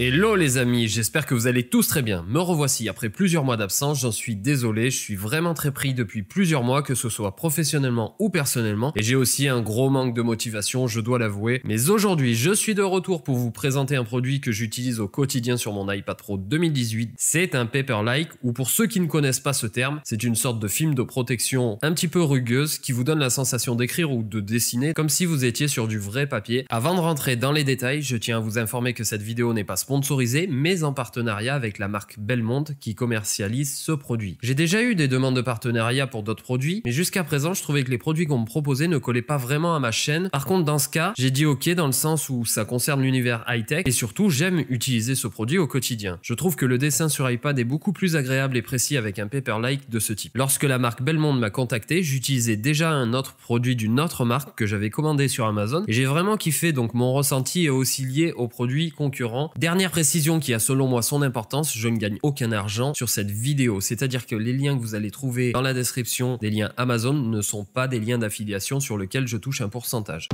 Hello les amis, j'espère que vous allez tous très bien. Me revoici après plusieurs mois d'absence, j'en suis désolé, je suis vraiment très pris depuis plusieurs mois, que ce soit professionnellement ou personnellement, et j'ai aussi un gros manque de motivation, je dois l'avouer. Mais aujourd'hui, je suis de retour pour vous présenter un produit que j'utilise au quotidien sur mon iPad Pro 2018. C'est un paper-like, ou pour ceux qui ne connaissent pas ce terme, c'est une sorte de film de protection un petit peu rugueuse qui vous donne la sensation d'écrire ou de dessiner comme si vous étiez sur du vrai papier. Avant de rentrer dans les détails, je tiens à vous informer que cette vidéo n'est pas sponsorisé, mais en partenariat avec la marque Belmond qui commercialise ce produit. J'ai déjà eu des demandes de partenariat pour d'autres produits, mais jusqu'à présent, je trouvais que les produits qu'on me proposait ne collaient pas vraiment à ma chaîne. Par contre, dans ce cas, j'ai dit ok dans le sens où ça concerne l'univers high-tech et surtout, j'aime utiliser ce produit au quotidien. Je trouve que le dessin sur iPad est beaucoup plus agréable et précis avec un paper-like de ce type. Lorsque la marque Belmond m'a contacté, j'utilisais déjà un autre produit d'une autre marque que j'avais commandé sur Amazon et j'ai vraiment kiffé donc mon ressenti est aussi lié aux produits concurrents. Dernière précision qui a selon moi son importance, je ne gagne aucun argent sur cette vidéo. C'est-à-dire que les liens que vous allez trouver dans la description, des liens Amazon, ne sont pas des liens d'affiliation sur lesquels je touche un pourcentage.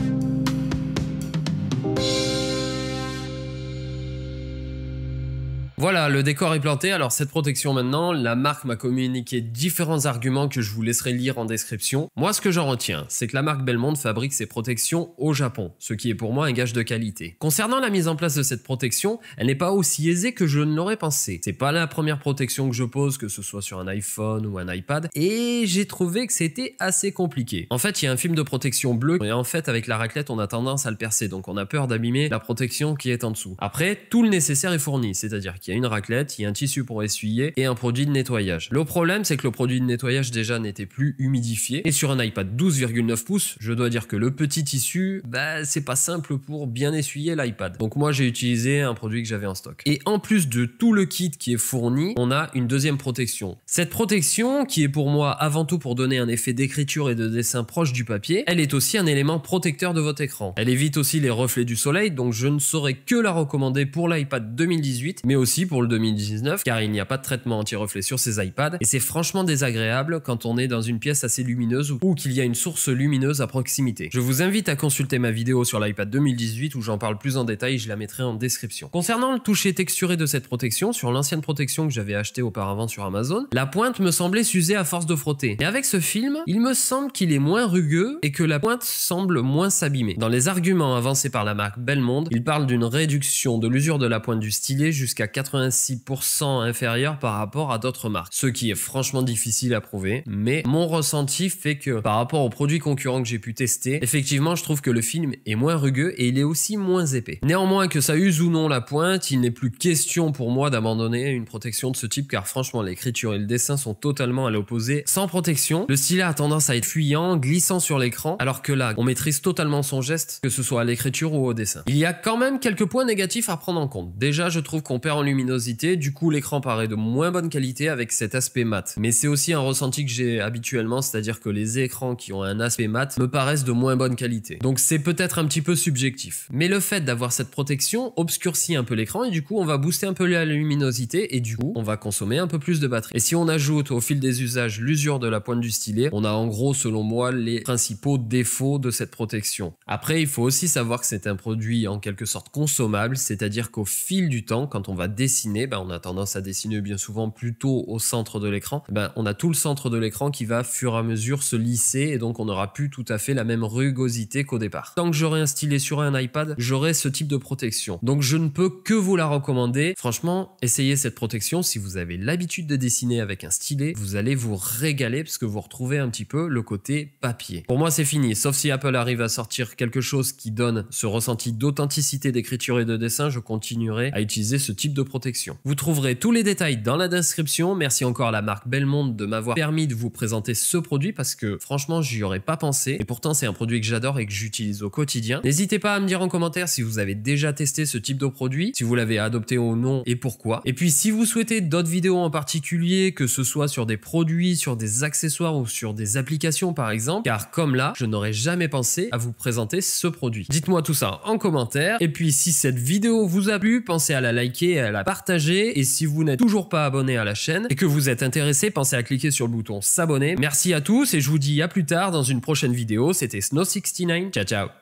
Voilà, le décor est planté. Alors cette protection maintenant, la marque m'a communiqué différents arguments que je vous laisserai lire en description. Moi, ce que j'en retiens, c'est que la marque Belmond fabrique ses protections au Japon, ce qui est pour moi un gage de qualité. Concernant la mise en place de cette protection, elle n'est pas aussi aisée que je ne l'aurais pensé. C'est pas la première protection que je pose, que ce soit sur un iPhone ou un iPad, et j'ai trouvé que c'était assez compliqué. En fait, il y a un film de protection bleu, et en fait, avec la raclette, on a tendance à le percer, donc on a peur d'abîmer la protection qui est en dessous. Après, tout le nécessaire est fourni, c'est-à-dire qu'il y a une raclette, il y a un tissu pour essuyer et un produit de nettoyage. Le problème, c'est que le produit de nettoyage déjà n'était plus humidifié. Et sur un iPad 12,9 pouces, je dois dire que le petit tissu, bah, c'est pas simple pour bien essuyer l'iPad. Donc moi, j'ai utilisé un produit que j'avais en stock. Et en plus de tout le kit qui est fourni, on a une deuxième protection. Cette protection, qui est pour moi avant tout pour donner un effet d'écriture et de dessin proche du papier, elle est aussi un élément protecteur de votre écran. Elle évite aussi les reflets du soleil, donc je ne saurais que la recommander pour l'iPad 2018, mais aussi pour le 2019 car il n'y a pas de traitement anti-reflet sur ces iPads et c'est franchement désagréable quand on est dans une pièce assez lumineuse ou qu'il y a une source lumineuse à proximité. Je vous invite à consulter ma vidéo sur l'iPad 2018 où j'en parle plus en détail, je la mettrai en description. Concernant le toucher texturé de cette protection, sur l'ancienne protection que j'avais achetée auparavant sur Amazon, la pointe me semblait s'user à force de frotter. Et avec ce film, il me semble qu'il est moins rugueux et que la pointe semble moins s'abîmer. Dans les arguments avancés par la marque Belmond, il parle d'une réduction de l'usure de la pointe du stylet jusqu'à 86% inférieur par rapport à d'autres marques. Ce qui est franchement difficile à prouver, mais mon ressenti fait que par rapport aux produits concurrents que j'ai pu tester, effectivement, je trouve que le film est moins rugueux et il est aussi moins épais. Néanmoins, que ça use ou non la pointe, il n'est plus question pour moi d'abandonner une protection de ce type car franchement, l'écriture et le dessin sont totalement à l'opposé. Sans protection, le stylet a tendance à être fuyant, glissant sur l'écran, alors que là, on maîtrise totalement son geste, que ce soit à l'écriture ou au dessin. Il y a quand même quelques points négatifs à prendre en compte. Déjà, je trouve qu'on perd en lumière luminosité, du coup l'écran paraît de moins bonne qualité avec cet aspect mat. Mais c'est aussi un ressenti que j'ai habituellement, c'est-à-dire que les écrans qui ont un aspect mat me paraissent de moins bonne qualité. Donc c'est peut-être un petit peu subjectif. Mais le fait d'avoir cette protection obscurcit un peu l'écran et du coup on va booster un peu la luminosité et du coup on va consommer un peu plus de batterie. Et si on ajoute au fil des usages l'usure de la pointe du stylet, on a en gros selon moi les principaux défauts de cette protection. Après il faut aussi savoir que c'est un produit en quelque sorte consommable, c'est-à-dire qu'au fil du temps quand on va dessiner, bah, on a tendance à dessiner bien souvent plutôt au centre de l'écran, bah, on a tout le centre de l'écran qui va fur et à mesure se lisser et donc on n'aura plus tout à fait la même rugosité qu'au départ. Tant que j'aurai un stylet sur un iPad, j'aurai ce type de protection. Donc je ne peux que vous la recommander. Franchement, essayez cette protection si vous avez l'habitude de dessiner avec un stylet, vous allez vous régaler parce que vous retrouvez un petit peu le côté papier. Pour moi, c'est fini, sauf si Apple arrive à sortir quelque chose qui donne ce ressenti d'authenticité d'écriture et de dessin, je continuerai à utiliser ce type de protection protection. Vous trouverez tous les détails dans la description. Merci encore à la marque Belmonde de m'avoir permis de vous présenter ce produit parce que franchement, j'y aurais pas pensé. Et pourtant, c'est un produit que j'adore et que j'utilise au quotidien. N'hésitez pas à me dire en commentaire si vous avez déjà testé ce type de produit, si vous l'avez adopté ou non et pourquoi. Et puis, si vous souhaitez d'autres vidéos en particulier, que ce soit sur des produits, sur des accessoires ou sur des applications par exemple, car comme là, je n'aurais jamais pensé à vous présenter ce produit. Dites-moi tout ça en commentaire. Et puis, si cette vidéo vous a plu, pensez à la liker et à la partager. Et si vous n'êtes toujours pas abonné à la chaîne et que vous êtes intéressé, pensez à cliquer sur le bouton s'abonner. Merci à tous et je vous dis à plus tard dans une prochaine vidéo. C'était Snow69. Ciao, ciao